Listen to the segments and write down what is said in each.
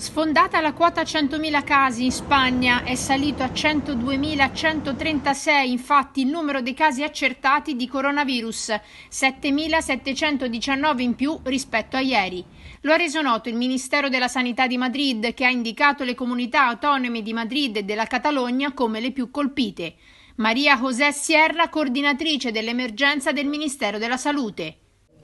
Sfondata la quota 100.000 casi in Spagna, è salito a 102.136 infatti il numero dei casi accertati di coronavirus, 7.719 in più rispetto a ieri. Lo ha reso noto il Ministero della Sanità di Madrid, che ha indicato le comunità autonome di Madrid e della Catalogna come le più colpite. Maria José Sierra, coordinatrice dell'emergenza del Ministero della Salute.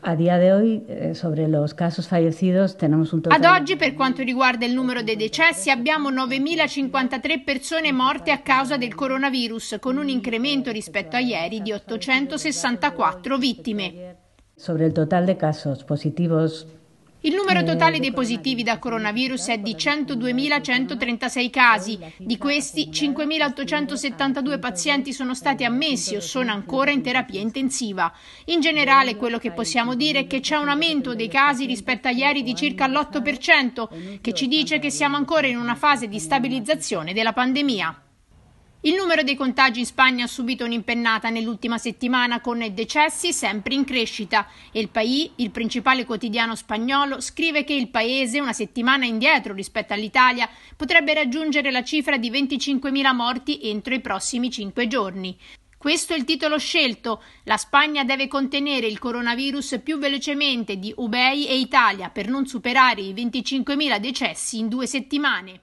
A día de hoy, eh, sobre los casos fallecidos, tenemos un total... Ad oggi, per quanto riguarda il numero dei decessi, abbiamo 9.053 persone morte a causa del coronavirus, con un incremento rispetto a ieri di 864 vittime. Sobre il totale dei casos positivos il numero eh, totale dei positivi da coronavirus è di 102.136 casi. Di questi, 5.872 pazienti sono stati ammessi o sono ancora in terapia intensiva. In generale, quello che possiamo dire è che c'è un aumento dei casi rispetto a ieri di circa l'8%, che ci dice che siamo ancora in una fase di stabilizzazione della pandemia. Il numero dei contagi in Spagna ha subito un'impennata nell'ultima settimana con decessi sempre in crescita. il Paese, il principale quotidiano spagnolo, scrive che il paese, una settimana indietro rispetto all'Italia, potrebbe raggiungere la cifra di 25.000 morti entro i prossimi cinque giorni. Questo è il titolo scelto. La Spagna deve contenere il coronavirus più velocemente di Ubei e Italia per non superare i 25.000 decessi in due settimane.